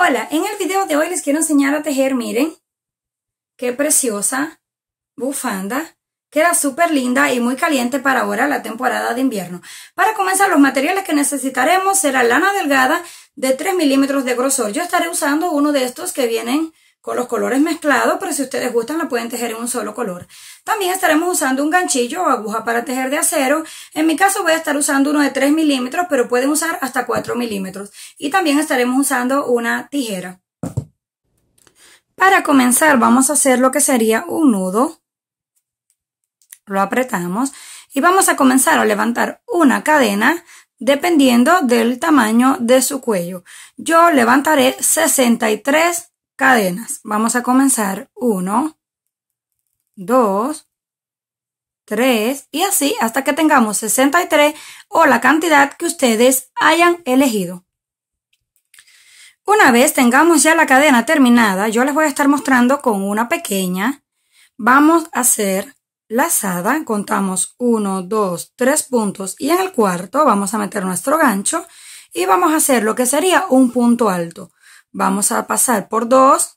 Hola, en el video de hoy les quiero enseñar a tejer, miren, qué preciosa bufanda, queda súper linda y muy caliente para ahora la temporada de invierno. Para comenzar, los materiales que necesitaremos será lana delgada de 3 milímetros de grosor. Yo estaré usando uno de estos que vienen con los colores mezclados, pero si ustedes gustan la pueden tejer en un solo color. También estaremos usando un ganchillo o aguja para tejer de acero. En mi caso voy a estar usando uno de 3 milímetros, pero pueden usar hasta 4 milímetros. Y también estaremos usando una tijera. Para comenzar vamos a hacer lo que sería un nudo. Lo apretamos y vamos a comenzar a levantar una cadena dependiendo del tamaño de su cuello. Yo levantaré 63 cadenas. Vamos a comenzar uno... 2, 3 y así hasta que tengamos 63 o la cantidad que ustedes hayan elegido. Una vez tengamos ya la cadena terminada, yo les voy a estar mostrando con una pequeña. Vamos a hacer lazada, contamos 1, 2, 3 puntos y en el cuarto vamos a meter nuestro gancho y vamos a hacer lo que sería un punto alto. Vamos a pasar por 2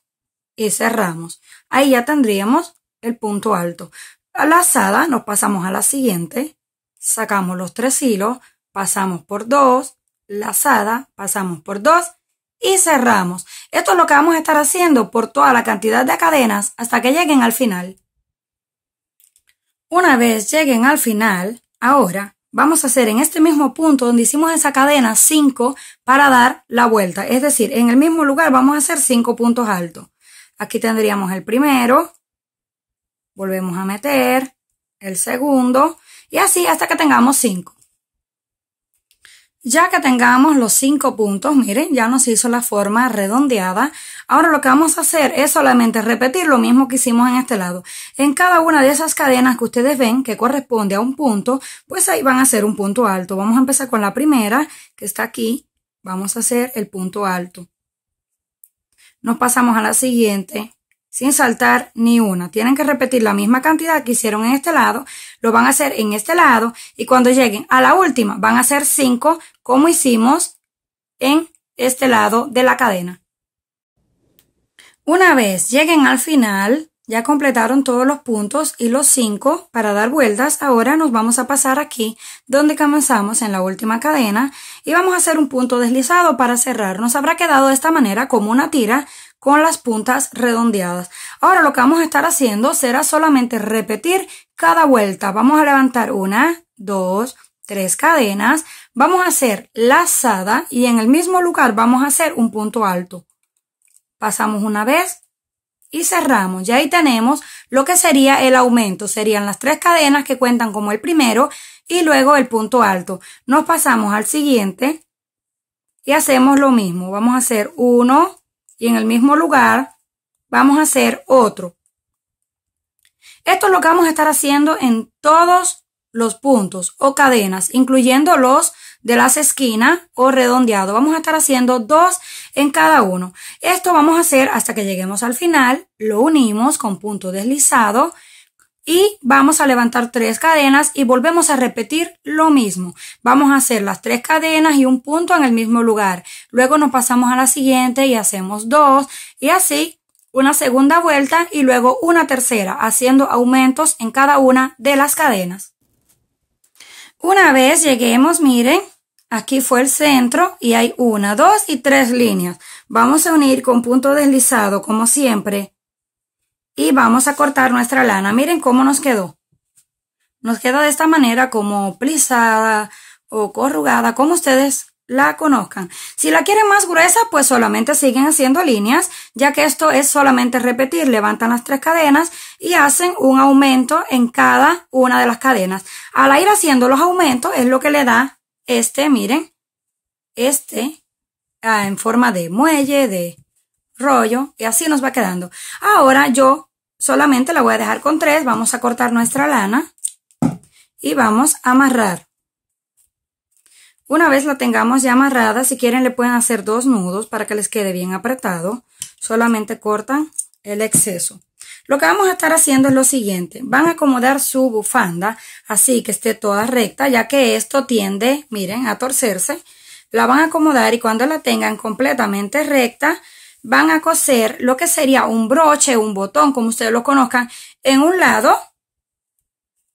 y cerramos. Ahí ya tendríamos el punto alto. A la lazada nos pasamos a la siguiente, sacamos los tres hilos, pasamos por dos, lazada, pasamos por dos y cerramos. Esto es lo que vamos a estar haciendo por toda la cantidad de cadenas hasta que lleguen al final. Una vez lleguen al final, ahora vamos a hacer en este mismo punto donde hicimos esa cadena 5 para dar la vuelta. Es decir, en el mismo lugar vamos a hacer 5 puntos altos. Aquí tendríamos el primero, volvemos a meter el segundo y así hasta que tengamos 5. Ya que tengamos los cinco puntos, miren, ya nos hizo la forma redondeada. Ahora lo que vamos a hacer es solamente repetir lo mismo que hicimos en este lado. En cada una de esas cadenas que ustedes ven que corresponde a un punto, pues ahí van a hacer un punto alto. Vamos a empezar con la primera que está aquí. Vamos a hacer el punto alto. Nos pasamos a la siguiente, sin saltar ni una. Tienen que repetir la misma cantidad que hicieron en este lado, lo van a hacer en este lado y cuando lleguen a la última van a hacer 5 como hicimos en este lado de la cadena. Una vez lleguen al final, ya completaron todos los puntos y los 5 para dar vueltas. Ahora nos vamos a pasar aquí donde comenzamos en la última cadena y vamos a hacer un punto deslizado para cerrar. Nos habrá quedado de esta manera como una tira con las puntas redondeadas. Ahora lo que vamos a estar haciendo será solamente repetir cada vuelta. Vamos a levantar una, dos, tres cadenas. Vamos a hacer lazada y en el mismo lugar vamos a hacer un punto alto. Pasamos una vez y cerramos. Y ahí tenemos lo que sería el aumento. Serían las tres cadenas que cuentan como el primero y luego el punto alto. Nos pasamos al siguiente y hacemos lo mismo. Vamos a hacer uno, y en el mismo lugar vamos a hacer otro. Esto es lo que vamos a estar haciendo en todos los puntos o cadenas, incluyendo los de las esquinas o redondeado. Vamos a estar haciendo dos en cada uno. Esto vamos a hacer hasta que lleguemos al final, lo unimos con punto deslizado y vamos a levantar tres cadenas y volvemos a repetir lo mismo. Vamos a hacer las tres cadenas y un punto en el mismo lugar. Luego nos pasamos a la siguiente y hacemos dos y así una segunda vuelta y luego una tercera, haciendo aumentos en cada una de las cadenas. Una vez lleguemos, miren, aquí fue el centro y hay una, dos y tres líneas. Vamos a unir con punto deslizado como siempre y vamos a cortar nuestra lana. Miren cómo nos quedó. Nos queda de esta manera como plisada o corrugada, como ustedes la conozcan. Si la quieren más gruesa, pues solamente siguen haciendo líneas, ya que esto es solamente repetir. Levantan las tres cadenas y hacen un aumento en cada una de las cadenas. Al ir haciendo los aumentos es lo que le da este, miren, este, ah, en forma de muelle, de rollo y así nos va quedando. Ahora yo solamente la voy a dejar con tres, vamos a cortar nuestra lana y vamos a amarrar. Una vez la tengamos ya amarrada, si quieren le pueden hacer dos nudos para que les quede bien apretado. Solamente cortan el exceso. Lo que vamos a estar haciendo es lo siguiente. Van a acomodar su bufanda así que esté toda recta, ya que esto tiende, miren, a torcerse. La van a acomodar y cuando la tengan completamente recta, van a coser lo que sería un broche, un botón, como ustedes lo conozcan, en un lado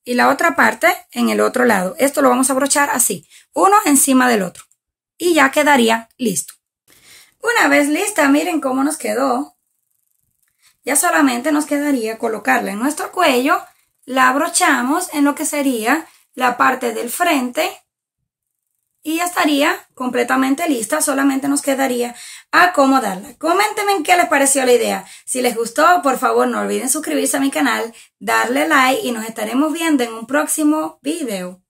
y la otra parte en el otro lado. Esto lo vamos a brochar así, uno encima del otro. Y ya quedaría listo. Una vez lista, miren cómo nos quedó. Ya solamente nos quedaría colocarla en nuestro cuello, la abrochamos en lo que sería la parte del frente y ya estaría completamente lista, solamente nos quedaría acomodarla. Coméntenme en qué les pareció la idea. Si les gustó, por favor no olviden suscribirse a mi canal, darle like y nos estaremos viendo en un próximo video.